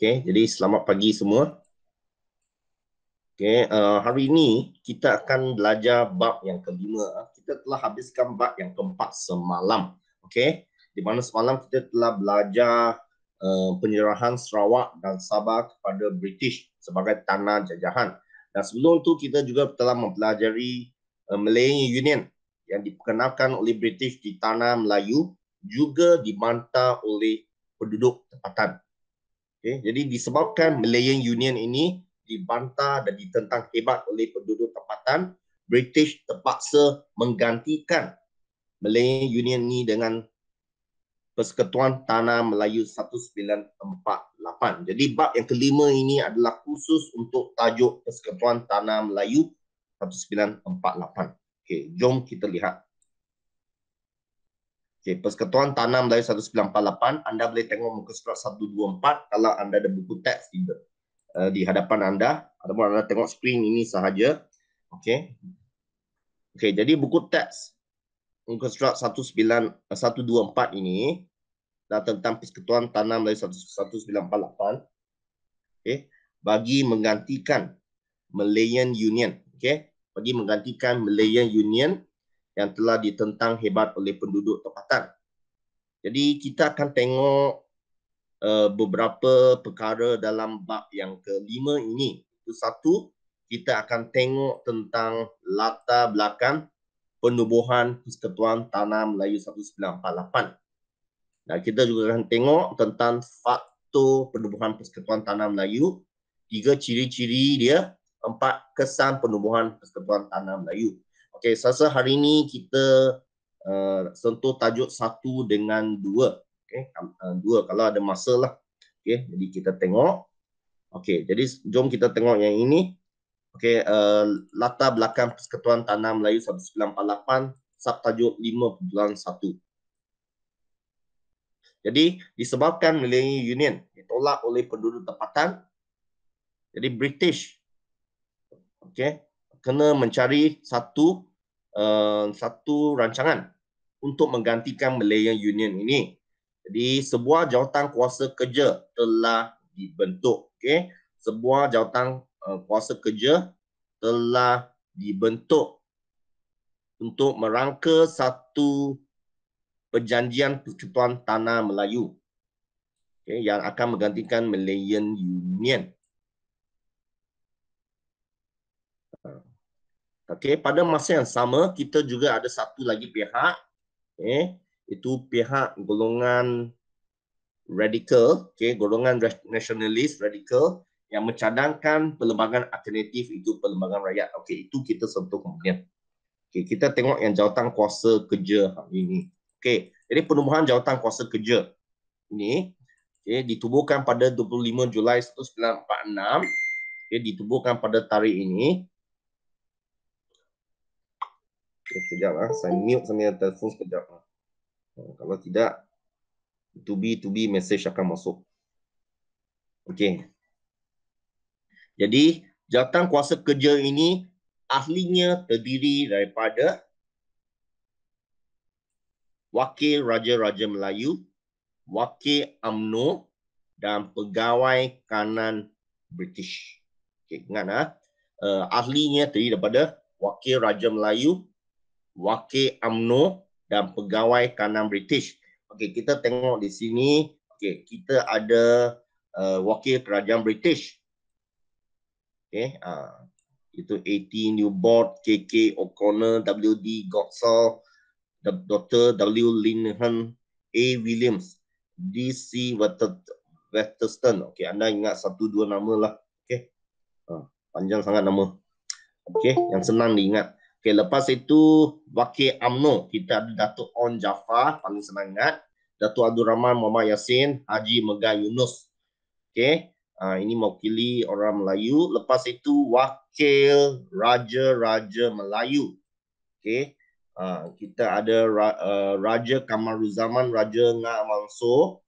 Okay, jadi selamat pagi semua. Okay, uh, hari ini kita akan belajar bab yang kelima. Kita telah habiskan bab yang keempat semalam. Okay, di mana semalam kita telah belajar uh, penyerahan Sarawak dan Sabah kepada British sebagai tanah jajahan. Dan sebelum itu kita juga telah mempelajari uh, Malay Union yang diperkenalkan oleh British di tanah Melayu juga dibantah oleh penduduk tempatan. Okay. Jadi disebabkan Malayan Union ini dibantah dan ditentang hebat oleh penduduk tempatan, British terpaksa menggantikan Malayan Union ini dengan Persekutuan Tanah Melayu 1948. Jadi bab yang kelima ini adalah khusus untuk tajuk Persekutuan Tanah Melayu 1948. Okay. Jom kita lihat Okay, persekutuan tanam dari 1948, anda boleh tengok muka surat 124 kalau anda ada buku teks di, uh, di hadapan anda. Ataupun anda tengok screen ini sahaja. Okay. Okay, jadi buku teks muka surat 19, 124 eh, ini dan tentang persekutuan tanam dari 1948 okay, bagi menggantikan Malayan Union. Okay, bagi menggantikan Malayan Union yang telah ditentang hebat oleh penduduk tempatan. Jadi kita akan tengok uh, beberapa perkara dalam bab yang kelima ini. Itu satu, kita akan tengok tentang latar belakang penubuhan Persekutuan Tanah Melayu 1948. Dan kita juga akan tengok tentang faktor penubuhan Persekutuan Tanah Melayu, tiga ciri-ciri dia, empat kesan penubuhan Persekutuan Tanah Melayu. Okey, sasa hari ini kita uh, sentuh tajuk satu dengan dua. Okey, uh, dua kalau ada masa lah. Okey, jadi kita tengok. Okey, jadi jom kita tengok yang ini. Okey, uh, latar belakang Persekutuan Tanah Melayu 1948, subtajuk 5.1. Jadi disebabkan Malay Union ditolak oleh penduduk tempatan, jadi British okay, kena mencari satu Eh, satu rancangan untuk menggantikan Malayan Union ini. Jadi sebuah jawatan kuasa kerja telah dibentuk. Okay? Sebuah jawatan uh, kuasa kerja telah dibentuk untuk merangka satu perjanjian persekutuan tanah Melayu okay, yang akan menggantikan Malayan Union. Okey, pada masa yang sama kita juga ada satu lagi pihak eh itu pihak golongan radikal, okey, golongan nasionalis radikal yang mencadangkan perlembagaan alternatif itu perlembagaan rakyat. Okey, itu kita sentuh kemudian. Okey, kita tengok yang jawatan kuasa kerja hari ini. Okey, jadi penubuhan jawatan kuasa kerja ini okey ditubuhkan pada 25 Julai 1946. Okey, ditubuhkan pada tarikh ini. Okay, sekejap lah. Saya mute sambil telefon sekejap lah. Kalau tidak, to be to be message akan masuk. Okey. Jadi, jawatan kuasa kerja ini ahlinya terdiri daripada Wakil Raja-Raja Melayu, Wakil UMNO dan Pegawai Kanan British. okay ingat lah. Uh, ahlinya terdiri daripada Wakil Raja Melayu, wakil Amno dan pegawai kanan British. Okey, kita tengok di sini, okey, kita ada uh, wakil kerajaan British. Okey, uh, itu AT Newbord, KK O'Connor, WD Godsall, Dr. W. Linhan, A. Williams, D.C. Wetterston. Okey, anda ingat satu dua nama lah. Okey, uh, panjang sangat nama. Okey, yang senang diingat. Okay, lepas itu Wakil UMNO kita ada Datuk On Jafar paling semangat, Datuk Abdul Rahman Muhammad Yassin, Haji Megah Yunus. Okay, uh, ha, ini mewakili orang Melayu. Lepas itu Wakil Raja Raja Melayu. Okay, uh, ha, kita ada Ra- uh, Raja Kamaruzaman Raja Nga Mansur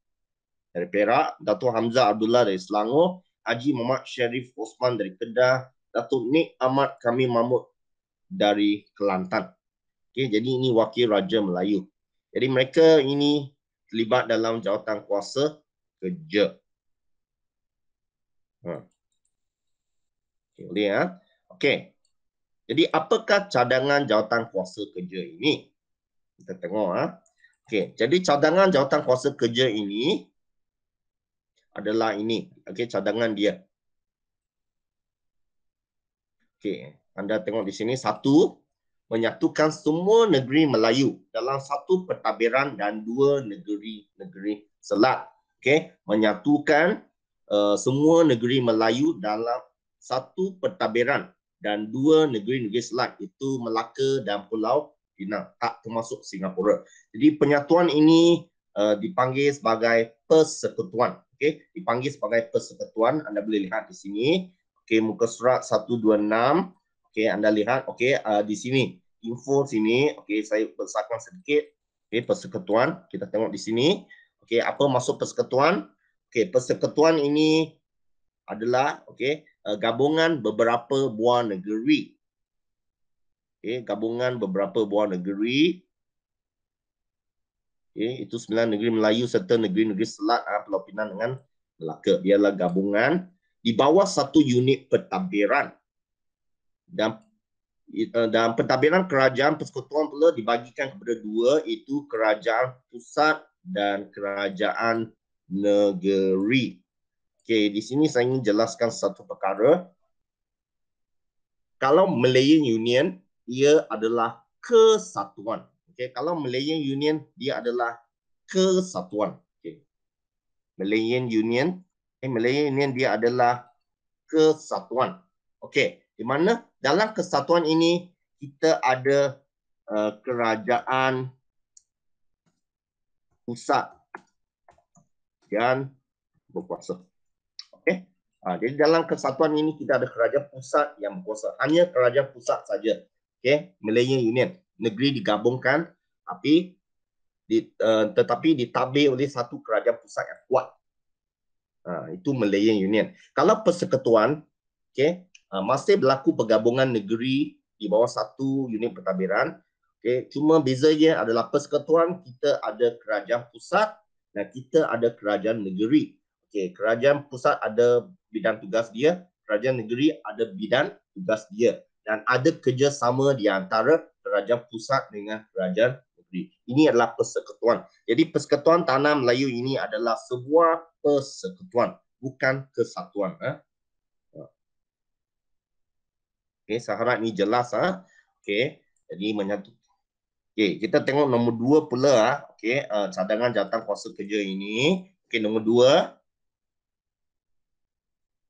dari Perak, Datuk Hamzah Abdullah dari Selangor, Haji Muhammad Sharif Osman dari Kedah, Datuk Nik Ahmad Kami Mahmud dari Kelantan. Okay, jadi ini wakil Raja Melayu. Jadi mereka ini terlibat dalam jawatan kuasa kerja. Ha. Okay, boleh ya? Ha? Okay. Jadi apakah cadangan jawatan kuasa kerja ini? Kita tengok. Ha? Okay, jadi cadangan jawatan kuasa kerja ini adalah ini. Okay, cadangan dia. Okay. Anda tengok di sini satu menyatukan semua negeri Melayu dalam satu pentadbiran dan dua negeri-negeri Selat. Okey, menyatukan uh, semua negeri Melayu dalam satu pentadbiran dan dua negeri-negeri Selat itu Melaka dan Pulau Pinang tak termasuk Singapura. Jadi penyatuan ini uh, dipanggil sebagai persekutuan. Okey, dipanggil sebagai persekutuan. Anda boleh lihat di sini. Okey, muka surat 126. Okey, anda lihat okey uh, di sini info sini okey saya besarkan sedikit okey persekutuan kita tengok di sini okey apa masuk persekutuan okey persekutuan ini adalah okey uh, gabungan beberapa buah negeri okey gabungan beberapa buah negeri okey itu sembilan negeri Melayu serta negeri-negeri Selat uh, ah, Pulau Pinang dengan Melaka dia adalah gabungan di bawah satu unit pentadbiran dan eh, dan pentadbiran kerajaan persekutuan pula dibagikan kepada dua itu kerajaan pusat dan kerajaan negeri. Okey, di sini saya ingin jelaskan satu perkara. Kalau Malayan Union ia adalah kesatuan. Okey, kalau Malayan Union dia adalah kesatuan. Okey. Malayan Union, eh Malayan Union dia adalah kesatuan. Okey di mana dalam kesatuan ini kita ada uh, kerajaan pusat dan berkuasa. Okey. Uh, jadi dalam kesatuan ini kita ada kerajaan pusat yang berkuasa. Hanya kerajaan pusat saja. Okey, Malaya Union, negeri digabungkan tapi di, uh, tetapi ditabir oleh satu kerajaan pusat yang kuat. Uh, itu Malaya Union. Kalau persekutuan, okey, Ah, masih berlaku pergabungan negeri di bawah satu unit pertabiran. Okay. Cuma bezanya adalah persekutuan kita ada kerajaan pusat dan kita ada kerajaan negeri. Okay. Kerajaan pusat ada bidang tugas dia, kerajaan negeri ada bidang tugas dia dan ada kerjasama di antara kerajaan pusat dengan kerajaan negeri. Ini adalah persekutuan. Jadi persekutuan tanah Melayu ini adalah sebuah persekutuan, bukan kesatuan. Eh? Okey, syarat ni jelas ah. Okey. Jadi menyatu. Okey, kita tengok nombor 2 pula ah. Okey, uh, cadangan jawatan kuasa kerja ini. Okey, nombor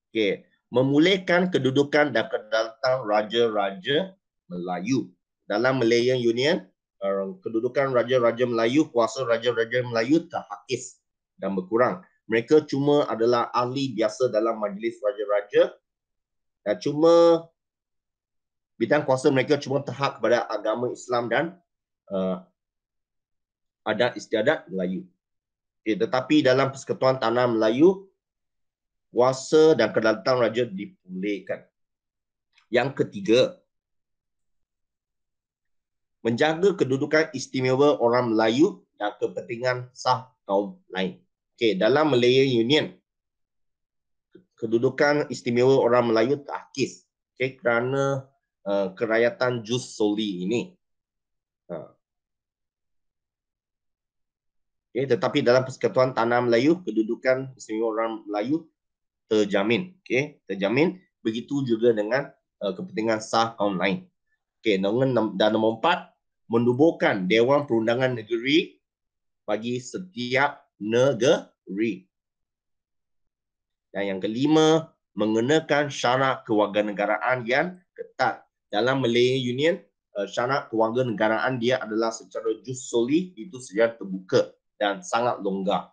2. Okey, memulihkan kedudukan dan kedaulatan raja-raja Melayu dalam Malayan Union eh, kedudukan raja-raja Melayu, kuasa raja-raja Melayu terhakis dan berkurang. Mereka cuma adalah ahli biasa dalam majlis raja-raja dan cuma bidang kuasa mereka cuma terhad kepada agama Islam dan uh, adat istiadat Melayu. Okay, tetapi dalam persekutuan tanah Melayu, kuasa dan kedaulatan raja dipulihkan. Yang ketiga, menjaga kedudukan istimewa orang Melayu dan kepentingan sah kaum lain. Okay, dalam Malaya Union, kedudukan istimewa orang Melayu terakis. Okay, kerana uh, kerayatan Jus Soli ini. Uh. Ha. Okay, tetapi dalam Persekutuan Tanah Melayu, kedudukan istimewa orang Melayu terjamin. Okay, terjamin. Begitu juga dengan uh, kepentingan sah kaum lain. Okay, nomor, dan nombor empat, mendubuhkan Dewan Perundangan Negeri bagi setiap negeri. Dan yang kelima, mengenakan syarat kewarganegaraan yang ketat dalam Malay Union uh, syarat negaraan dia adalah secara jus soli itu secara terbuka dan sangat longgar.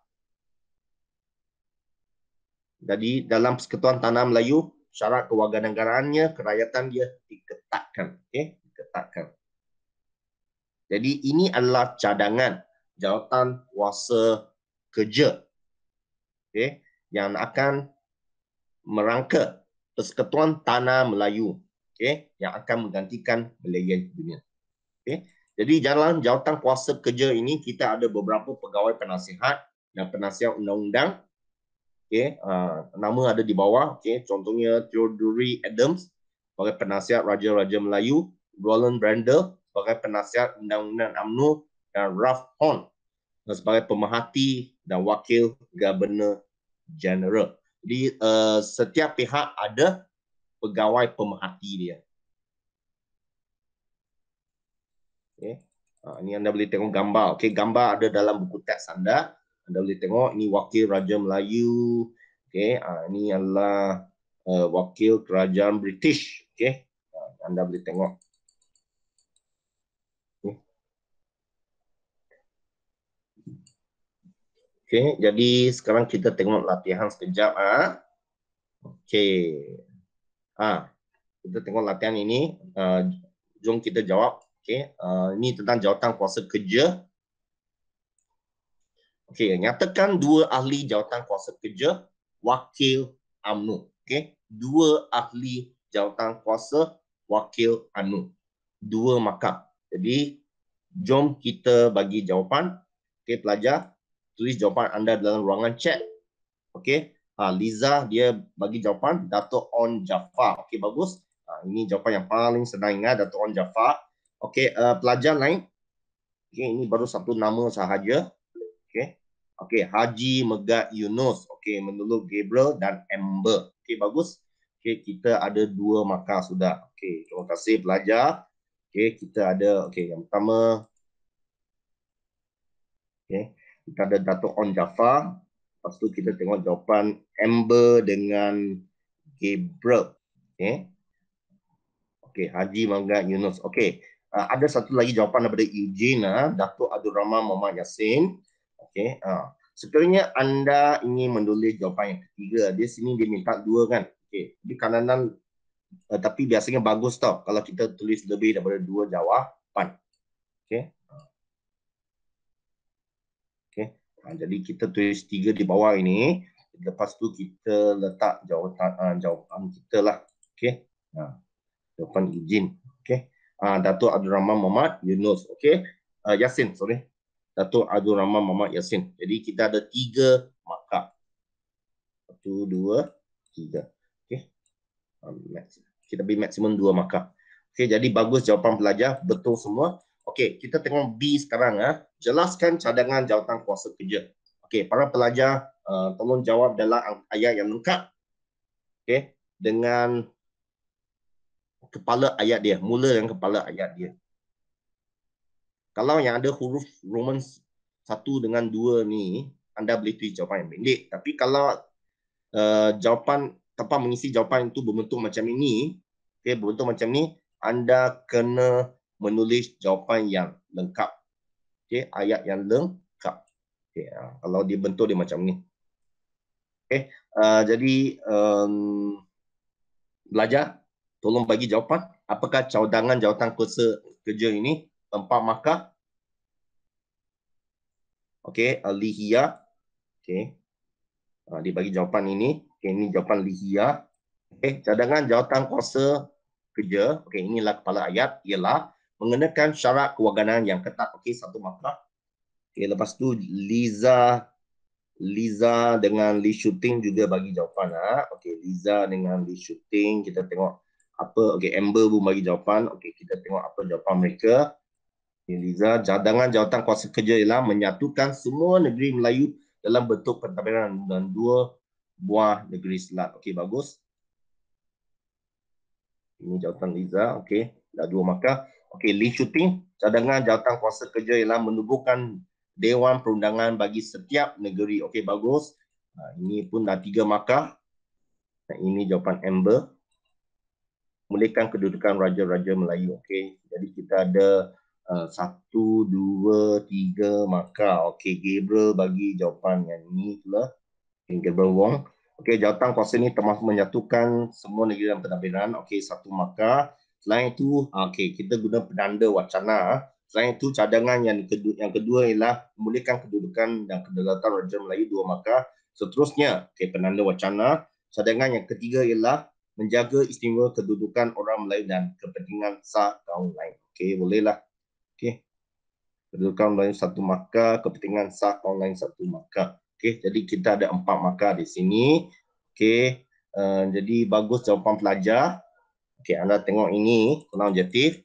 Jadi dalam Persekutuan Tanah Melayu syarat negaraannya kerakyatan dia diketatkan, okey, diketatkan. Jadi ini adalah cadangan jawatan kuasa kerja. Okey, yang akan merangka Persekutuan Tanah Melayu Okey, yang akan menggantikan belayan dunia. Okey, Jadi dalam jawatan kuasa kerja ini, kita ada beberapa pegawai penasihat dan penasihat undang-undang. Okey, uh, nama ada di bawah. Okey, contohnya Theodore Adams sebagai penasihat Raja-Raja Melayu, Roland Brandle sebagai penasihat undang-undang UMNO dan Ralph Horn sebagai pemerhati dan wakil Governor General. Jadi uh, setiap pihak ada pegawai pemerhati dia. Okay. Ha, ah, ini anda boleh tengok gambar. Okay, gambar ada dalam buku teks anda. Anda boleh tengok ini wakil Raja Melayu. Okay, ha, ah, ini adalah uh, wakil kerajaan British. Okay, ha, ah, anda boleh tengok. Okay, jadi sekarang kita tengok latihan sekejap. Ha. Okay. Ha, kita tengok latihan ini. Uh, jom kita jawab. Okay. Uh, ha, ini tentang jawatan kuasa kerja. Okay. Nyatakan dua ahli jawatan kuasa kerja wakil UMNO. Okay. Dua ahli jawatan kuasa wakil UMNO. Dua markah. Jadi, jom kita bagi jawapan. Okay, pelajar. Tulis jawapan anda dalam ruangan chat. Okay. Ha, Liza dia bagi jawapan Dato' On Jafar. Okey bagus. Ha, ini jawapan yang paling senang ingat Dato' On Jafar. Okey uh, pelajar lain. Okey ini baru satu nama sahaja. Okey. Okey Haji Megat Yunus. Okey menurut Gabriel dan Amber. Okey bagus. Okey kita ada dua maka sudah. Okey terima kasih pelajar. Okey kita ada okey yang pertama Okey kita ada Dato' On Jafar. Lepas tu kita tengok jawapan Amber dengan Gabriel. Okay. Okay, Haji Mangga Yunus. Okay. Uh, ada satu lagi jawapan daripada Eugene, uh, Dato' Abdul Rahman Muhammad Yassin. Okay. Uh, sekiranya anda ingin menulis jawapan yang ketiga, dia sini dia minta dua kan. Okay. Di kanan-kanan Uh, tapi biasanya bagus tau kalau kita tulis lebih daripada dua jawapan. Okay. Ha, jadi kita tulis tiga di bawah ini. Lepas tu kita letak jawatan, uh, ha, jawapan kita lah. Okay. Ha, jawapan izin. Okay. Ah ha, uh, Dato' Abdul Rahman Muhammad Yunus. Okay. Uh, ha, Yasin, sorry. datuk Abdul Rahman Muhammad Yasin. Jadi kita ada tiga maka Satu, dua, tiga. Okay. Um, kita beri maksimum dua maka, Okay, jadi bagus jawapan pelajar. Betul semua. Okey, kita tengok B sekarang. Eh. Jelaskan cadangan jawatan kuasa kerja. Okey, para pelajar, uh, tolong jawab dalam ayat yang lengkap. Okey, dengan kepala ayat dia. Mula dengan kepala ayat dia. Kalau yang ada huruf Roman 1 dengan 2 ni, anda boleh tulis jawapan yang pendek. Tapi kalau uh, jawapan tempat mengisi jawapan itu berbentuk macam ini, okay, berbentuk macam ni, anda kena menulis jawapan yang lengkap. Okey, ayat yang lengkap. Okey, ah, kalau dibentuk dia macam ni. Okey, uh, jadi um, belajar tolong bagi jawapan apakah cadangan jawatan kuasa kerja ini empat markah. Okey, alihia. Ah, Okey. Ha, dia bagi jawapan ini. Okay, ini jawapan Lihia. Okay, cadangan jawatan kuasa kerja. Okay, inilah kepala ayat. Ialah mengenakan syarat kewarganegaraan yang ketat. Okey, satu markah. Okey, lepas tu Liza Liza dengan Li Shooting juga bagi jawapan ah. Okey, Liza dengan Li Shooting kita tengok apa okey Amber pun bagi jawapan. Okey, kita tengok apa jawapan mereka. Okay, Liza, cadangan jawatan kuasa kerja ialah menyatukan semua negeri Melayu dalam bentuk pentadbiran dan dua buah negeri Selat. Okey, bagus. Ini jawatan Liza. Okey, dah dua markah. Okey, Lee Shooting, cadangan jawatan kuasa kerja ialah menubuhkan Dewan Perundangan bagi setiap negeri. Okey, bagus. Ha, ini pun dah tiga markah. Ha, ini jawapan Amber. Mulakan kedudukan Raja-Raja Melayu. Okey, jadi kita ada ha, satu, dua, tiga markah. Okey, Gabriel bagi jawapan yang ini pula. Gabriel Wong. Okey, jawatan kuasa ini termasuk menyatukan semua negeri dan pentadbiran. Okey, satu markah. Selain itu, okay, kita guna penanda wacana. Selain itu, cadangan yang kedua, yang kedua ialah memulihkan kedudukan dan kedaulatan Raja Melayu Dua Maka. Seterusnya, okay, penanda wacana. Cadangan yang ketiga ialah menjaga istimewa kedudukan orang Melayu dan kepentingan sah kaum lain. Okey, bolehlah. Okey. Kedudukan orang Melayu satu maka, kepentingan sah kaum lain satu maka. Okey, jadi kita ada empat maka di sini. Okey, uh, jadi bagus jawapan pelajar. Okey, anda tengok ini, kenal objektif.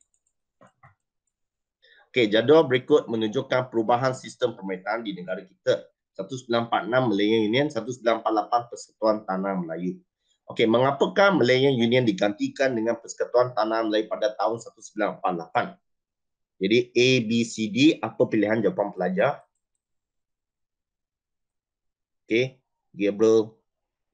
Okey, jadual berikut menunjukkan perubahan sistem pemerintahan di negara kita. 1946 Malaya Union, 1948 Persekutuan Tanah Melayu. Okey, mengapakah Malaya Union digantikan dengan Persekutuan Tanah Melayu pada tahun 1948? Jadi A, B, C, D, apa pilihan jawapan pelajar? Okey, Gabriel,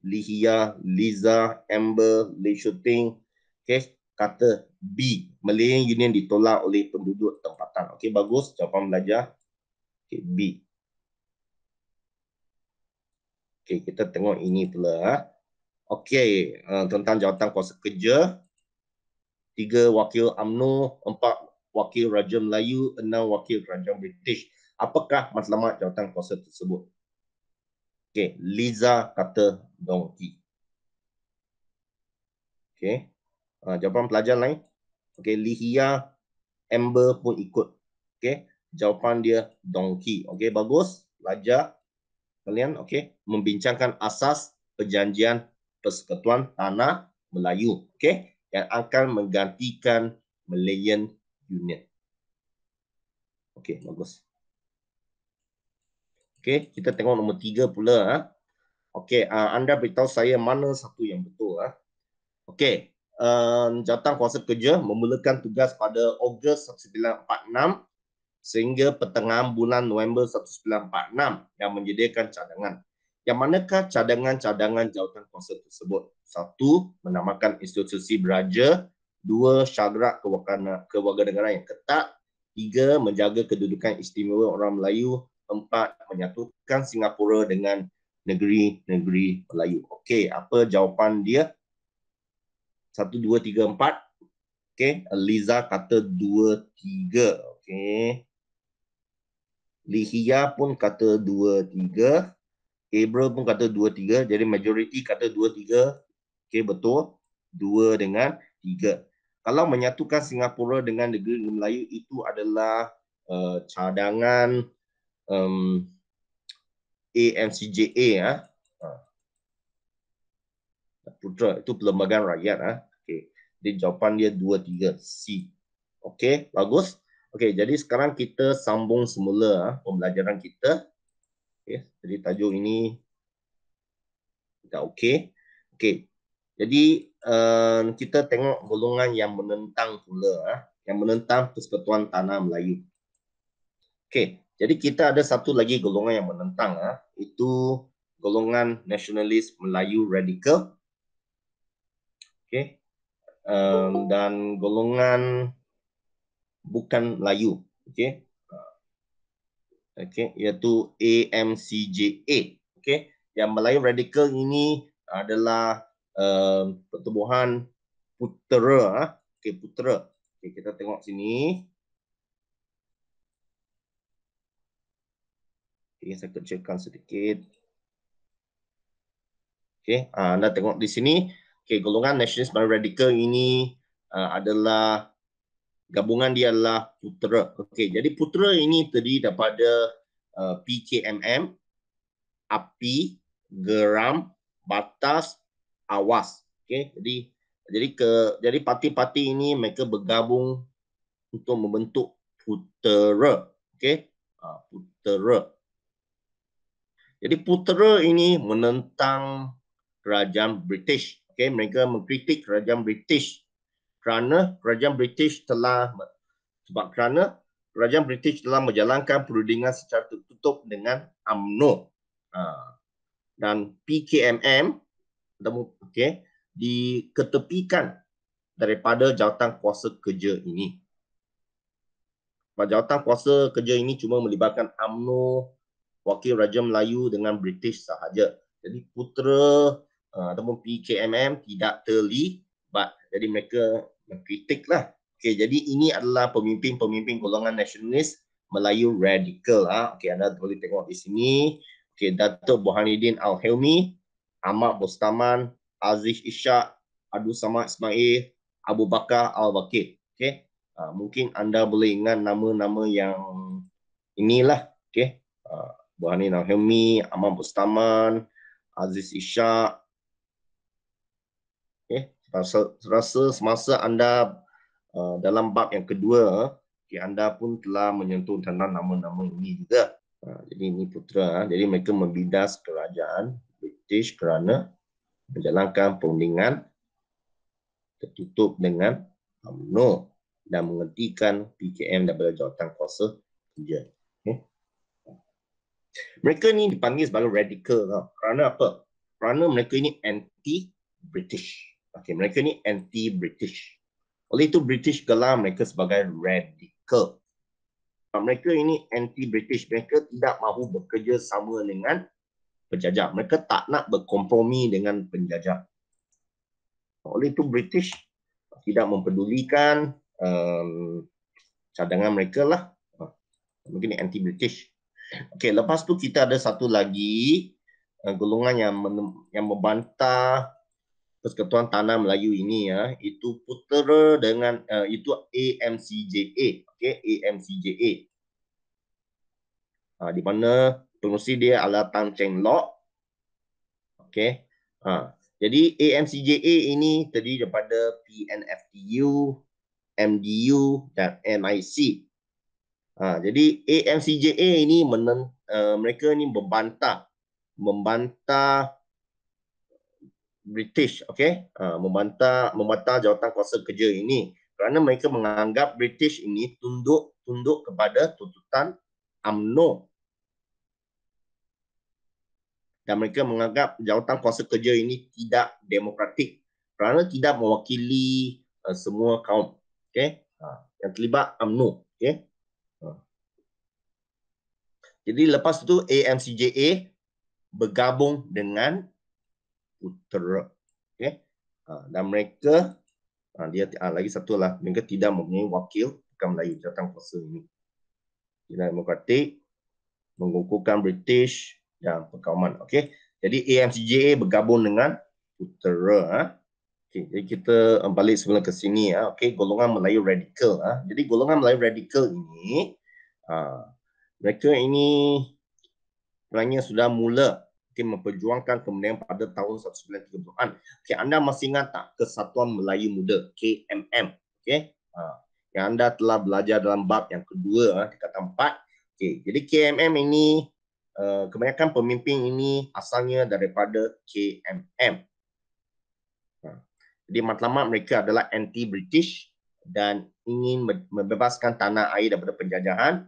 Lihia, Liza, Amber, Lee Shooting, Okey, kata B, Malayan Union ditolak oleh penduduk tempatan. Okey, bagus, jawapan belajar. Okey, B. Okey, kita tengok ini pula. Okey, eh, tentang jawatan kuasa kerja. Tiga wakil UMNO, empat wakil Raja Melayu, enam wakil Kerajaan British. Apakah matlamat jawatan kuasa tersebut? Okey, Liza kata donkey. Okey. Ah, jawapan pelajar lain. okay. Lihia Amber pun ikut. okay. jawapan dia donkey. okay. bagus. Pelajar kalian okay. membincangkan asas perjanjian persekutuan tanah Melayu. okay. yang akan menggantikan Malayan Union. okay. bagus. okay. kita tengok nombor tiga pula. Ha. Okey, uh, anda beritahu saya mana satu yang betul. Ha. okay um, jawatan kuasa kerja memulakan tugas pada Ogos 1946 sehingga pertengahan bulan November 1946 yang menyediakan cadangan. Yang manakah cadangan-cadangan jawatan kuasa tersebut? Satu, menamakan institusi beraja. Dua, syagrak kewarganegaraan yang ketat. Tiga, menjaga kedudukan istimewa orang Melayu. Empat, menyatukan Singapura dengan negeri-negeri Melayu. Okey, apa jawapan dia? satu dua tiga empat. Okay, Eliza kata dua tiga. Okay, Lihia pun kata dua tiga. Gabriel pun kata dua tiga. Jadi majority kata dua tiga. Okay, betul. Dua dengan tiga. Kalau menyatukan Singapura dengan negeri Melayu itu adalah uh, cadangan um, AMCJA. Ya. Ah putra itu perlembagaan rakyat ah. Okey. Jadi jawapan dia 2 3 C. Okey, bagus. Okey, jadi sekarang kita sambung semula ah, pembelajaran kita. Okey, jadi tajuk ini dah okey. Okey. Jadi um, kita tengok golongan yang menentang pula ah, yang menentang Persekutuan Tanah Melayu. Okey, jadi kita ada satu lagi golongan yang menentang ah, itu golongan nasionalis Melayu radikal okay? um, dan golongan bukan Melayu. Okay? Okay, iaitu AMCJA. Okay? Yang Melayu Radikal ini adalah um, pertubuhan putera. Ah. Okay, putera. Okay, kita tengok sini. Okay, saya kecilkan sedikit. Okay, ah, anda tengok di sini okay, golongan nasionalis baru radikal ini uh, adalah gabungan dia adalah putera. Okay, jadi putera ini terdiri daripada uh, PKMM, api, geram, batas, awas. Okay, jadi jadi ke jadi parti-parti ini mereka bergabung untuk membentuk putera. Okay, uh, putera. Jadi putera ini menentang kerajaan British. Okay, mereka mengkritik kerajaan British kerana kerajaan British telah sebab kerana kerajaan British telah menjalankan perundingan secara tertutup dengan UMNO uh, dan PKMM okay, diketepikan daripada jawatan kuasa kerja ini. Sebab jawatan kuasa kerja ini cuma melibatkan UMNO, Wakil Raja Melayu dengan British sahaja. Jadi putera uh, ataupun PKMM tidak terlibat. Jadi mereka mengkritik lah. Okay, jadi ini adalah pemimpin-pemimpin golongan nasionalis Melayu radikal. Ha. Okay, anda boleh tengok di sini. Okay, Dato' Bohanidin Al-Helmi, Ahmad Bostaman, Aziz Ishak, Abdul Samad Ismail, Abu Bakar al Bakir Okay. Uh, mungkin anda boleh ingat nama-nama yang inilah. Okay. Uh, Burhanuddin Al-Helmi, Ahmad Bostaman, Aziz Ishak, okay. rasa semasa anda uh, dalam bab yang kedua okay, anda pun telah menyentuh tentang nama-nama ini juga uh, jadi ini putera uh. Ah. jadi mereka membidas kerajaan British kerana menjalankan perundingan tertutup dengan UMNO dan menghentikan PKM daripada jawatan kuasa kerja. Mereka ni dipanggil sebagai radikal tau. Kerana apa? Kerana mereka ini anti-British. Okay, mereka ni anti-British. Oleh itu, British gelar mereka sebagai radical. Mereka ini anti-British. Mereka tidak mahu bekerja sama dengan penjajah. Mereka tak nak berkompromi dengan penjajah. Oleh itu, British tidak mempedulikan um, cadangan mereka lah. Mungkin anti-British. Okay, lepas tu kita ada satu lagi uh, golongan yang, men- yang membantah Persekutuan Tanah Melayu ini ya itu putera dengan uh, itu AMCJA okey AMCJA uh, ah, di mana pengurusi dia adalah Tan Cheng Lok okey uh, jadi AMCJA ini terdiri daripada PNFTU MDU dan MIC uh, ah, jadi AMCJA ini menen, uh, mereka ini membantah membantah British okay, uh, membantah membantah jawatan kuasa kerja ini kerana mereka menganggap British ini tunduk tunduk kepada tuntutan AMNO dan mereka menganggap jawatan kuasa kerja ini tidak demokratik kerana tidak mewakili uh, semua kaum okay, uh, yang terlibat AMNO Okay, uh. jadi lepas itu AMCJA bergabung dengan utara. Okay. Ha, dan mereka, ha, dia ha, lagi satu lah, mereka tidak mempunyai wakil bukan Melayu jatang kuasa ini. Jalan Demokratik mengukuhkan British dan perkawaman. Okay. Jadi AMCJA bergabung dengan utara. Ha. Okay. Jadi kita balik semula ke sini. Ha. Okay. Golongan Melayu Radikal. Ha. Jadi golongan Melayu Radikal ini, ha, mereka ini sebenarnya sudah mula okay, memperjuangkan kemenangan pada tahun 1930-an. Okay, anda masih ingat tak Kesatuan Melayu Muda, KMM? Okay? Ha, yang anda telah belajar dalam bab yang kedua, ha, di kata empat. Okay, jadi KMM ini, uh, kebanyakan pemimpin ini asalnya daripada KMM. Ha, jadi matlamat mereka adalah anti-British dan ingin membebaskan tanah air daripada penjajahan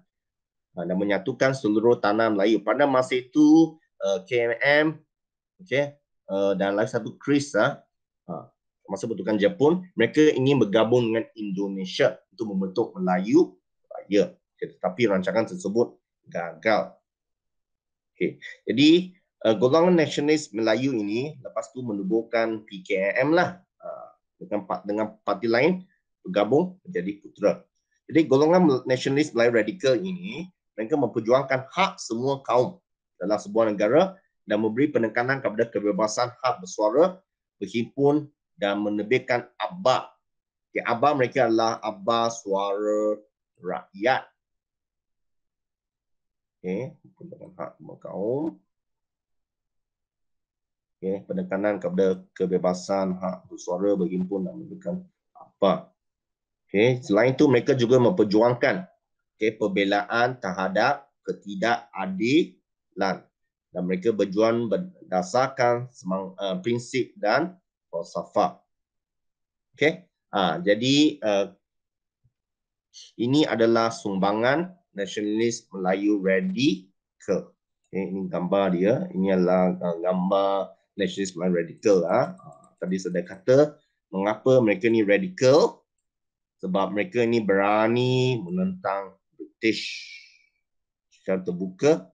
ha, dan menyatukan seluruh tanah Melayu. Pada masa itu, Uh, KMM okey uh, dan lagi satu Chris ah uh, masa pertukaran Jepun mereka ingin bergabung dengan Indonesia untuk membentuk Melayu Raya okay. tetapi rancangan tersebut gagal okey jadi uh, golongan nasionalis Melayu ini lepas tu menubuhkan PKM lah uh, dengan dengan parti lain bergabung menjadi putera jadi golongan nasionalis Melayu radikal ini mereka memperjuangkan hak semua kaum dalam sebuah negara dan memberi penekanan kepada kebebasan hak bersuara, berhimpun dan menebihkan abah. Okay, abah mereka adalah abah suara rakyat. Okay, penekanan hak kaum. Okay, penekanan kepada kebebasan hak bersuara, berhimpun dan menebihkan abah. Okay, selain itu mereka juga memperjuangkan okay, pembelaan terhadap ketidakadilan lan dan mereka berjuang berdasarkan semang, uh, prinsip dan falsafah. Okey. Uh, jadi uh, ini adalah sumbangan nasionalis Melayu radikal. Okay, ini gambar dia. Ini adalah uh, gambar nasionalis Melayu radikal. Uh. Uh, ha, tadi saya dah kata mengapa mereka ni radikal? Sebab mereka ni berani menentang British secara terbuka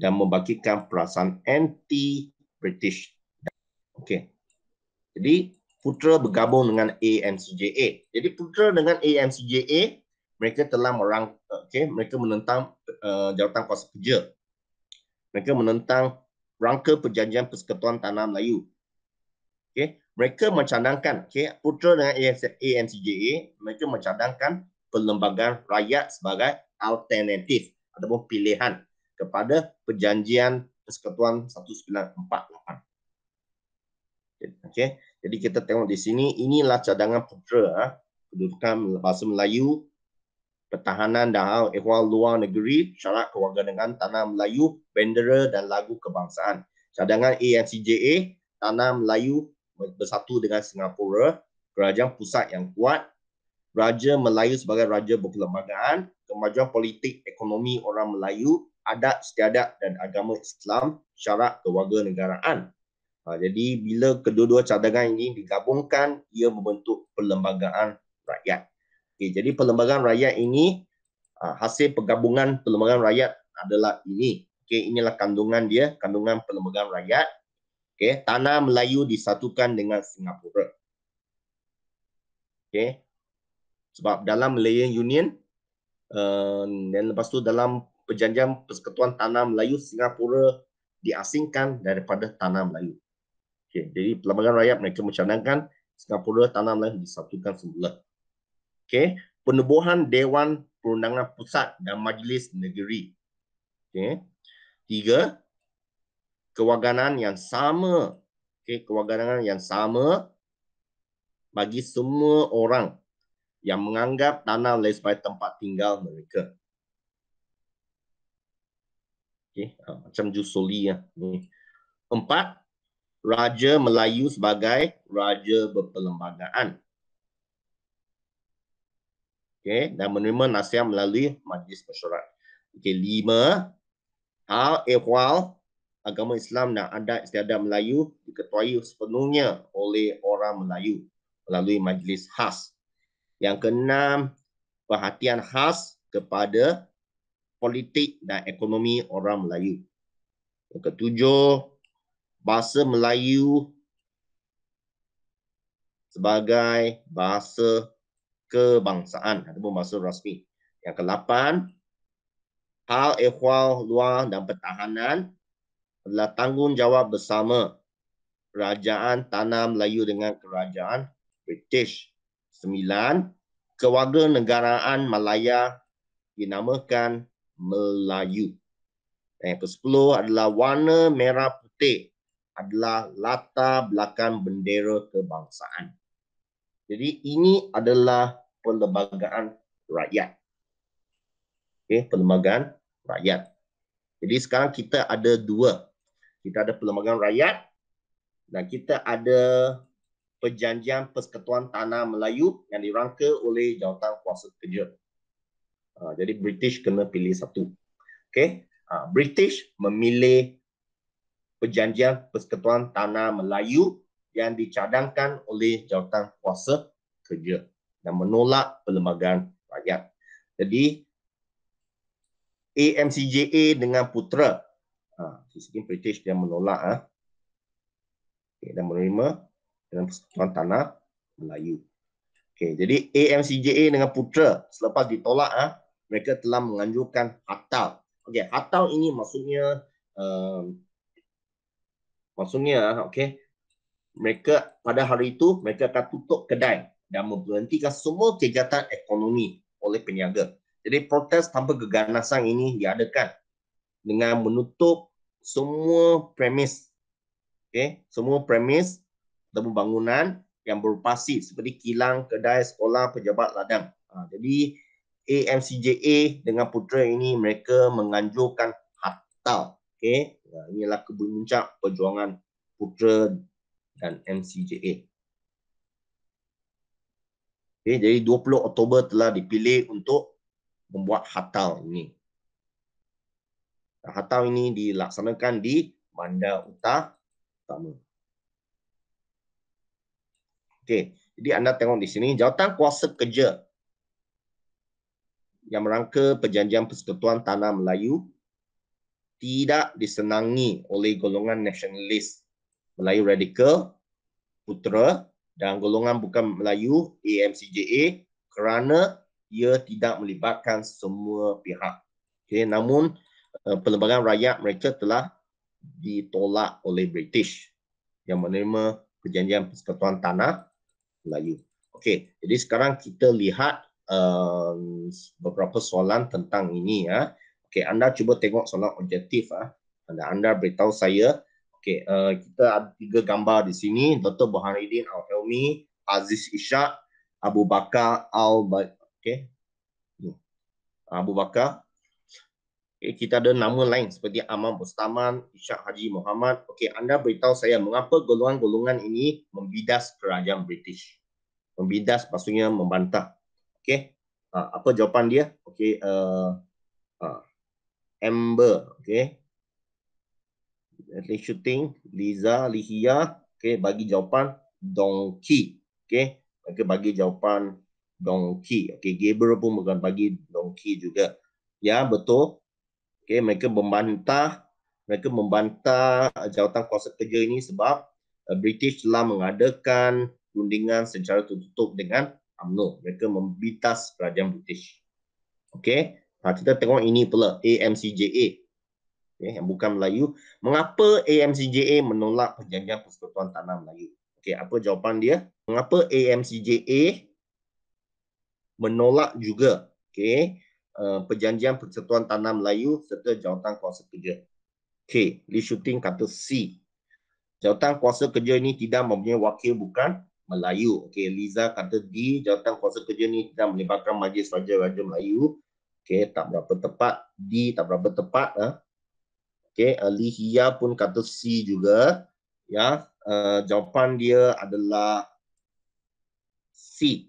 dan membangkitkan perasaan anti-British. Okey. Jadi Putra bergabung dengan ANCJA. Jadi Putra dengan ANCJA mereka telah merang okey mereka menentang uh, jawatan kuasa kerja. Mereka menentang rangka perjanjian persekutuan tanah Melayu. Okey, mereka mencadangkan okey Putra dengan ANCJA mereka mencadangkan perlembagaan rakyat sebagai alternatif ataupun pilihan kepada perjanjian persekutuan 1948. Okay, Jadi kita tengok di sini inilah cadangan putera ah, kedudukan bahasa Melayu pertahanan dan hal ehwal luar negeri syarat kewarganegaraan tanah Melayu bendera dan lagu kebangsaan cadangan ANCJA tanah Melayu bersatu dengan Singapura kerajaan pusat yang kuat raja Melayu sebagai raja berkelembagaan kemajuan politik ekonomi orang Melayu adat istiadat dan agama Islam syarat kewarganegaraan. Ha, jadi bila kedua-dua cadangan ini digabungkan, ia membentuk perlembagaan rakyat. Okay, jadi perlembagaan rakyat ini ha, hasil pergabungan perlembagaan rakyat adalah ini. Okay, inilah kandungan dia, kandungan perlembagaan rakyat. Okay, tanah Melayu disatukan dengan Singapura. Okay. Sebab dalam Malayan Union, uh, dan lepas tu dalam Perjanjian Persekutuan Tanah Melayu Singapura diasingkan daripada Tanah Melayu. Okay. Jadi pelbagai rakyat mereka mencadangkan Singapura Tanah Melayu disatukan semula. Okay. Penubuhan Dewan Perundangan Pusat dan Majlis Negeri. Okay. Tiga, kewarganan yang sama. Okay. Kewarganan yang sama bagi semua orang yang menganggap tanah Malaysia sebagai tempat tinggal mereka okay, ah, macam Jusoli ya. Lah Empat, Raja Melayu sebagai Raja Berperlembagaan. Okay, dan menerima nasihat melalui Majlis Mesyuarat. Okay, lima, hal ehwal agama Islam dan adat istiadat Melayu diketuai sepenuhnya oleh orang Melayu melalui Majlis Khas. Yang keenam, perhatian khas kepada politik dan ekonomi orang Melayu. Yang ketujuh, bahasa Melayu sebagai bahasa kebangsaan ataupun bahasa rasmi. Yang kelapan, hal ehwal luar dan pertahanan adalah tanggungjawab bersama kerajaan tanah Melayu dengan kerajaan British. Sembilan, kewarganegaraan Malaya dinamakan Melayu. Dan yang ke-10 adalah warna merah putih adalah latar belakang bendera kebangsaan. Jadi ini adalah perlembagaan rakyat. Okey, perlembagaan rakyat. Jadi sekarang kita ada dua. Kita ada perlembagaan rakyat dan kita ada perjanjian persekutuan tanah Melayu yang dirangka oleh jawatan kuasa kerja. Ah, jadi British kena pilih satu. okay? Uh, ah, British memilih perjanjian persekutuan tanah Melayu yang dicadangkan oleh jawatan kuasa kerja dan menolak perlembagaan rakyat. Jadi AMCJA dengan putra uh, di British dia menolak uh, okay, dan menerima dengan persekutuan tanah Melayu. Okay, jadi AMCJA dengan Putra selepas ditolak ah mereka telah menganjurkan hatal. Okay, hatal ini maksudnya um, maksudnya ah, okay, Mereka pada hari itu mereka akan tutup kedai dan memberhentikan semua kegiatan ekonomi oleh peniaga. Jadi protes tanpa keganasan ini diadakan dengan menutup semua premis. okay, semua premis ataupun bangunan yang berpasif seperti kilang, kedai, sekolah, pejabat, ladang. Ha, jadi AMCJA dengan putera ini mereka menganjurkan harta. okay? ha, inilah kebuncak perjuangan putera dan MCJA. Okay, jadi 20 Oktober telah dipilih untuk membuat hatal ini. Hatal ini dilaksanakan di Manda Utah Utama. Okey. Jadi anda tengok di sini jawatan kuasa kerja yang merangka perjanjian persekutuan tanah Melayu tidak disenangi oleh golongan nasionalis Melayu Radikal putra dan golongan bukan Melayu AMCJA kerana ia tidak melibatkan semua pihak. Okey, namun eh, perlembagaan rakyat mereka telah ditolak oleh British yang menerima perjanjian persekutuan tanah Melayu. Okey, jadi sekarang kita lihat um, beberapa soalan tentang ini ya. Okey, anda cuba tengok soalan objektif ah. Anda anda beritahu saya. Okey, uh, kita ada tiga gambar di sini, Dr. Baharudin, Al-Helmi, Aziz Ishak, Abu Bakar Al-Baik. Okey. Abu Bakar Okay, eh, kita ada nama lain seperti Amam Bustaman, Ishak Haji Muhammad. Okey, anda beritahu saya mengapa golongan-golongan ini membidas kerajaan British. Membidas maksudnya membantah. Okey. Uh, apa jawapan dia? Okey, uh, uh, Amber, okey. Ashley shooting, Liza, Lihia, okey bagi jawapan donkey. Okey, mereka bagi jawapan donkey. Okey, Gabriel pun bukan bagi donkey juga. Ya, betul. Okay, mereka membantah mereka membantah eh, jawatan kuasa kerja ini sebab uh, British telah mengadakan rundingan secara tertutup dengan UMNO. Mereka membitas kerajaan British. Okay, ha, kita tengok ini pula, AMCJA. Okay, yang bukan Melayu. Mengapa AMCJA menolak perjanjian persekutuan tanah Melayu? Okay, apa jawapan dia? Mengapa AMCJA menolak juga? Okay. Eh, perjanjian Persatuan Tanah Melayu serta Jawatan Kuasa Kerja. Okey, Lee Shooting kata C. Jawatan Kuasa Kerja ini tidak mempunyai wakil bukan Melayu. Okey, Liza kata D. Jawatan Kuasa Kerja ini tidak melibatkan Majlis Raja-Raja Melayu. Okey, tak berapa tepat. D, tak berapa tepat. Ha. Eh. Okey, uh, pun kata C juga. Ya, uh, jawapan dia adalah C.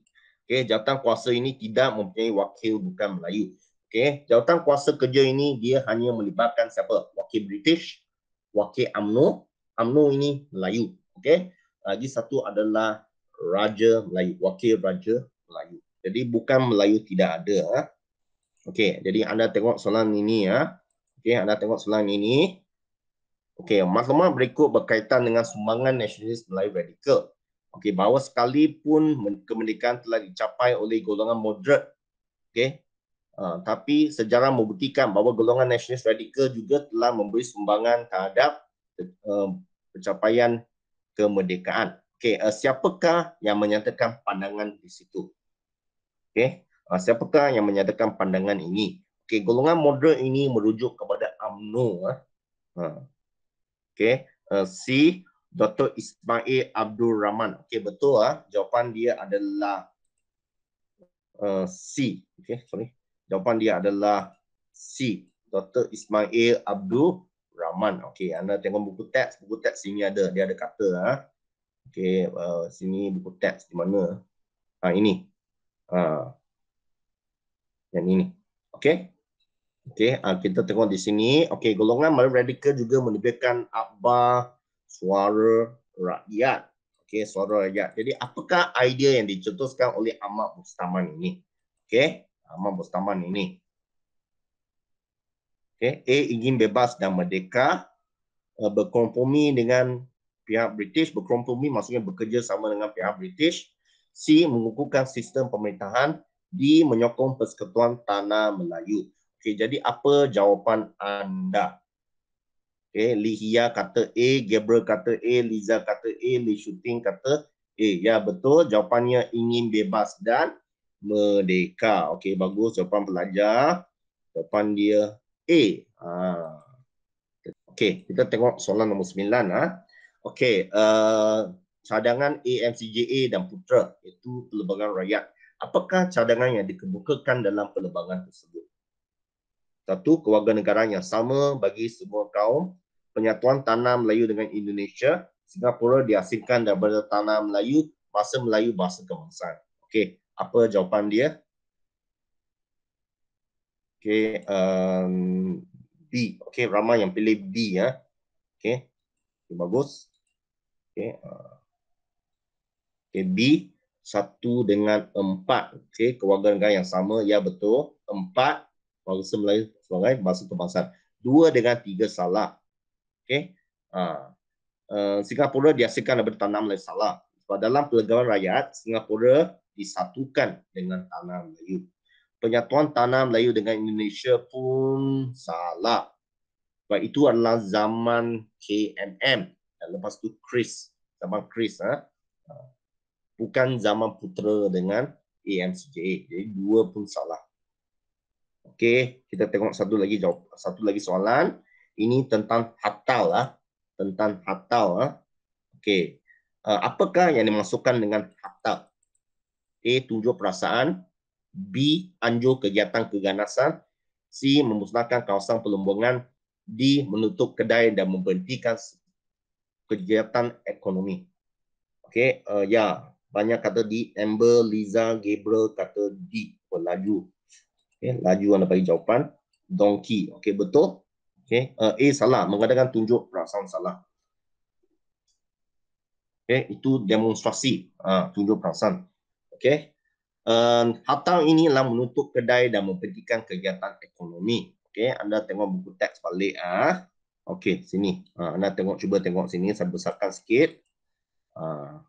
Okey, jawatan kuasa ini tidak mempunyai wakil bukan Melayu. Okey, jawatan kuasa kerja ini dia hanya melibatkan siapa? Wakil British, wakil Amno, Amno ini Melayu. Okey. Lagi satu adalah Raja Melayu, wakil Raja Melayu. Jadi bukan Melayu tidak ada. Ha. Okey, jadi anda tengok soalan ini ya. Okey, anda tengok soalan ini. Okey, maklumat berikut berkaitan dengan sumbangan nasionalis Melayu radikal. Okey, bahawa sekalipun kemerdekaan telah dicapai oleh golongan moderat, okey, uh, tapi sejarah membuktikan bahawa golongan nasionalis radikal juga telah memberi sumbangan terhadap uh, pencapaian kemerdekaan. Okey, uh, siapakah yang menyatakan pandangan di situ? Okey, uh, siapakah yang menyatakan pandangan ini? Okey, golongan moderat ini merujuk kepada UMNO. Uh. Uh. Okey, uh, si Dr. Ismail Abdul Rahman. Okey, betul ah. Jawapan dia adalah uh, C. Okey, sorry. Jawapan dia adalah C. Dr. Ismail Abdul Rahman. Okey, anda tengok buku teks. Buku teks sini ada. Dia ada kata. Ah. Okey, uh, sini buku teks di mana? Ha, ini. Ha. Yang ini. Okey. Okey, ah, kita tengok di sini. Okey, golongan maru radikal juga menyebabkan akbar suara rakyat. Okey, suara rakyat. Jadi apakah idea yang dicetuskan oleh Ahmad Bustaman ini? Okey, Ahmad Bustaman ini. Okey, A ingin bebas dan merdeka eh, berkompromi dengan pihak British, berkompromi maksudnya bekerja sama dengan pihak British. C mengukuhkan sistem pemerintahan di menyokong persekutuan tanah Melayu. Okey, jadi apa jawapan anda? Okay, Lihia kata A, Gabriel kata A, Liza kata A, Li Shooting kata A. Ya, betul. Jawapannya ingin bebas dan merdeka. Okey, bagus. Jawapan pelajar. Jawapan dia A. Ha. Okey, kita tengok soalan nombor 9. Ha. Okey, uh, cadangan AMCJA dan Putra iaitu Pelebangan Rakyat. Apakah cadangan yang dikemukakan dalam pelebangan tersebut? Satu, kewarganegaraan yang sama bagi semua kaum Penyatuan Tanah Melayu dengan Indonesia, Singapura diasingkan daripada Tanah Melayu, Bahasa Melayu, Bahasa Kebangsaan. Okey, apa jawapan dia? Okey, um, B. Okey, ramai yang pilih B ya. Okey, okay, bagus. Okey, uh, okay, B. Satu dengan empat. Okey, kewarganegaraan yang sama. Ya, betul. Empat. Bahasa Melayu, sebagai bahasa kebangsaan. Dua dengan tiga salah. Okay. Uh, ha. eh, uh, Singapura dihasilkan daripada tanah Melayu Salah. Sebab dalam pelegaran rakyat, Singapura disatukan dengan tanah Melayu. Penyatuan tanah Melayu dengan Indonesia pun salah. Sebab itu adalah zaman KMM. Dan lepas tu Chris. Zaman Chris. Ha? ha. Bukan zaman putera dengan AMCJA. Jadi dua pun salah. Okey, kita tengok satu lagi jawab satu lagi soalan ini tentang hatal lah tentang hatal lah okey uh, apakah yang dimasukkan dengan hatal a tujuh perasaan b anjur kegiatan keganasan c memusnahkan kawasan pelumbungan d menutup kedai dan memberhentikan kegiatan ekonomi okey uh, ya banyak kata di Amber, Lisa, Gabriel kata D oh, laju. Okay, laju anda bagi jawapan. Donkey. Okay, betul. Okay. Uh, eh, A salah. Mengadakan tunjuk perasaan salah. Okay. Itu demonstrasi uh, tunjuk perasaan. Okay. Um, ehm, Hatta ini adalah menutup kedai dan mempentingkan kegiatan ekonomi. Okay. Anda tengok buku teks balik. Uh. Ha. Okay. Sini. Uh, anda tengok cuba tengok sini. Saya besarkan sikit. Uh.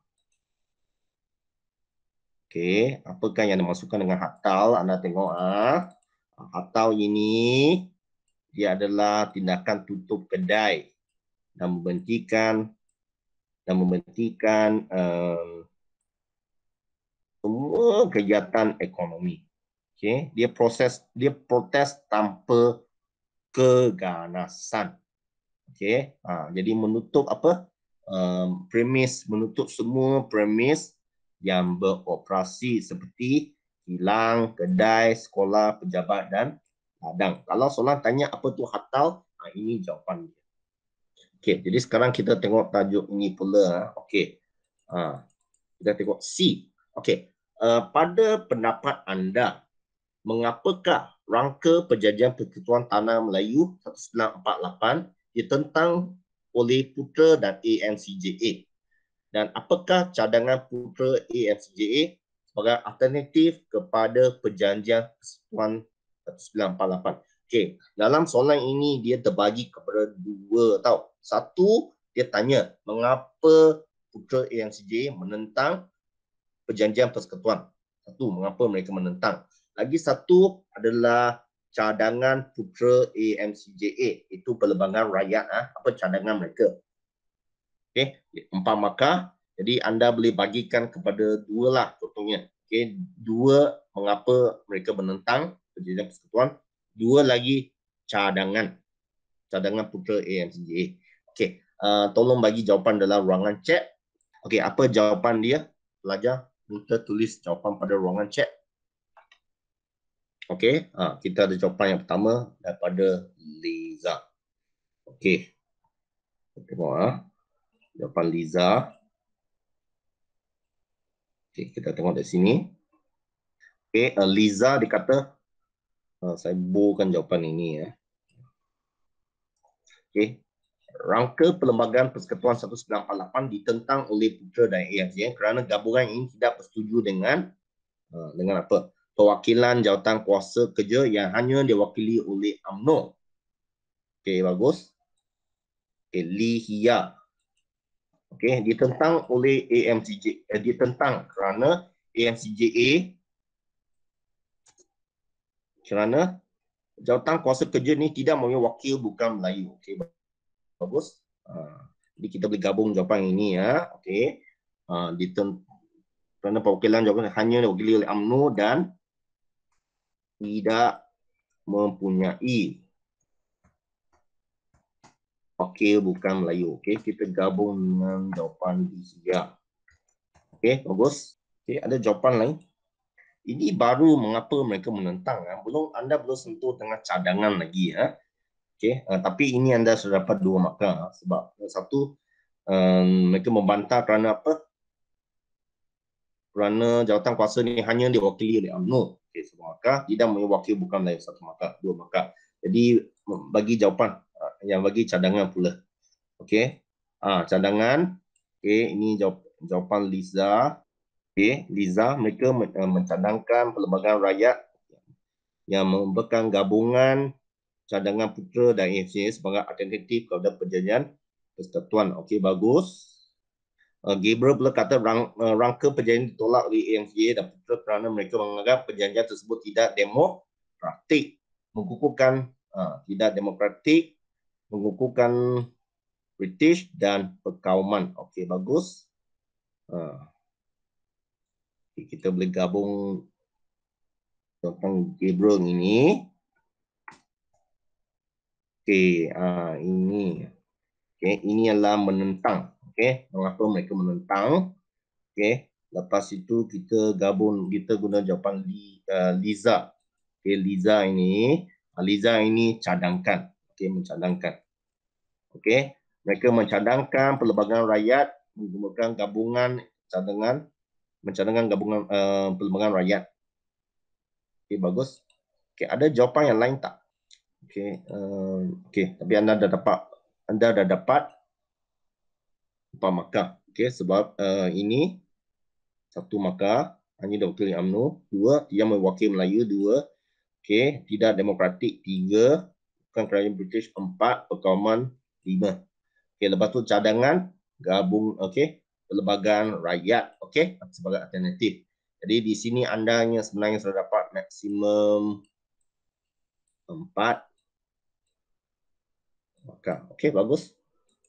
Okay. Apakah yang dimasukkan dengan hatal? Anda tengok. Uh. Hatal ini dia adalah tindakan tutup kedai dan membentikan dan membentikan uh, ehm, semua kegiatan ekonomi. Okay. Dia proses dia protes tanpa keganasan. Okay. Ha, jadi menutup apa? Um, premis menutup semua premis yang beroperasi seperti hilang kedai, sekolah, pejabat dan kadang kalau soalan tanya apa tu hatal, ah, ini jawapan Okey, jadi sekarang kita tengok tajuk ini pula. Okey, ah, kita tengok C. Okey, eh, pada pendapat anda, mengapakah rangka Perjanjian Perketuan Tanah Melayu 1948 ditentang oleh Putra dan ANCJA? Dan apakah cadangan Putra ANCJA sebagai alternatif kepada Perjanjian Persekutuan 1948. Okey, dalam soalan ini dia terbagi kepada dua tau. Satu, dia tanya mengapa putera ANCJ menentang perjanjian persekutuan. Satu, mengapa mereka menentang. Lagi satu adalah cadangan putera AMCJA itu pelbagai rakyat ah apa cadangan mereka okey empat maka, jadi anda boleh bagikan kepada dua lah contohnya okey dua mengapa mereka menentang Pejabat Persekutuan, dua lagi cadangan. Cadangan Putra AMCGA. Okey, uh, tolong bagi jawapan dalam ruangan chat. Okey, apa jawapan dia? Pelajar, kita tulis jawapan pada ruangan chat. Okey, uh, kita ada jawapan yang pertama daripada Liza. Okey. kita Tengok ah. Jawapan Liza. Okey, kita tengok dari sini. Okey, uh, Liza dikatakan Ha, saya bukan jawapan ini ya. Okey. Rangka Perlembagaan Persekutuan 1948 ditentang oleh Putera dan AFJ eh, kerana gabungan ini tidak bersetuju dengan ha, dengan apa? Perwakilan jawatan kuasa kerja yang hanya diwakili oleh Amno. Okey, bagus. Okey, Li Hia. Okey, ditentang oleh AMCJ. Eh, ditentang kerana AMCJA kerana jawatan kuasa kerja ni tidak mempunyai wakil bukan Melayu. Okey, bagus. Uh, jadi kita boleh gabung jawapan yang ini ya. Okey. Uh, di term, kerana perwakilan jawapan hanya diwakili oleh UMNO dan tidak mempunyai wakil bukan Melayu. Okey, kita gabung dengan jawapan di sini. Okey, bagus. Okey, ada jawapan lain? Ini baru mengapa mereka menentang. Ya. Belum anda belum sentuh tengah cadangan lagi ya. Ah. Okay, uh, ah, tapi ini anda sudah dapat dua markah sebab satu um, mereka membantah kerana apa? Kerana jawatan kuasa ini hanya diwakili oleh Amnu. Okay, satu markah. Tidak mewakili bukan dari satu markah, dua markah. Jadi bagi jawapan uh, yang bagi cadangan pula. Okay, uh, cadangan. Okay, ini jawapan, jawapan Liza. Okey, Liza mereka eh, mencadangkan perlembagaan rakyat yang merupakan gabungan cadangan putera dan AFC sebagai alternatif kepada perjanjian persekutuan. Okey, bagus. Uh, Gabriel pula kata rang, uh, rangka perjanjian ditolak oleh AMCA dan putera kerana mereka menganggap perjanjian tersebut tidak demokratik. Mengukuhkan uh, tidak demokratik, mengukuhkan British dan perkauman. Okey, bagus. Uh, kita boleh gabung tentang Gabriel ini. Okey, uh, ini. Okey, ini adalah menentang. Okey, mengapa mereka menentang? Okey, lepas itu kita gabung kita guna jawapan li, uh, Liza. Okey, Liza ini, uh, Liza ini cadangkan. Okey, mencadangkan. Okey, mereka mencadangkan pelbagai rakyat menggunakan gabungan cadangan Mencadangkan gabungan uh, perlembagaan rakyat. Okey, bagus. Okey, ada jawapan yang lain tak? Okey, um, eh, okey, tapi anda dah dapat anda dah dapat apa maka. Okey, sebab uh, ini satu maka hanya Dr. Lee UMNO, dua dia mewakili Melayu, dua okey, tidak demokratik, tiga bukan kerajaan British, empat perkawaman, lima. Okey, lepas tu cadangan gabung okey, kelembagaan rakyat okey sebagai alternatif. Jadi di sini anda hanya sebenarnya sudah dapat maksimum 4 markah. Okey bagus.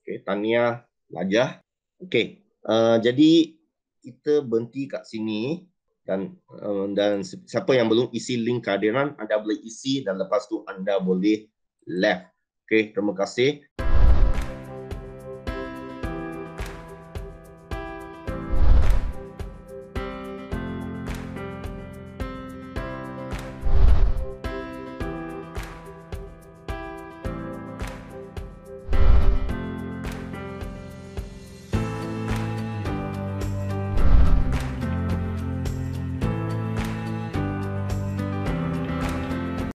Okey tania lajah. Okey. Uh, jadi kita berhenti kat sini dan um, dan siapa yang belum isi link kehadiran anda boleh isi dan lepas tu anda boleh left. Okey terima kasih.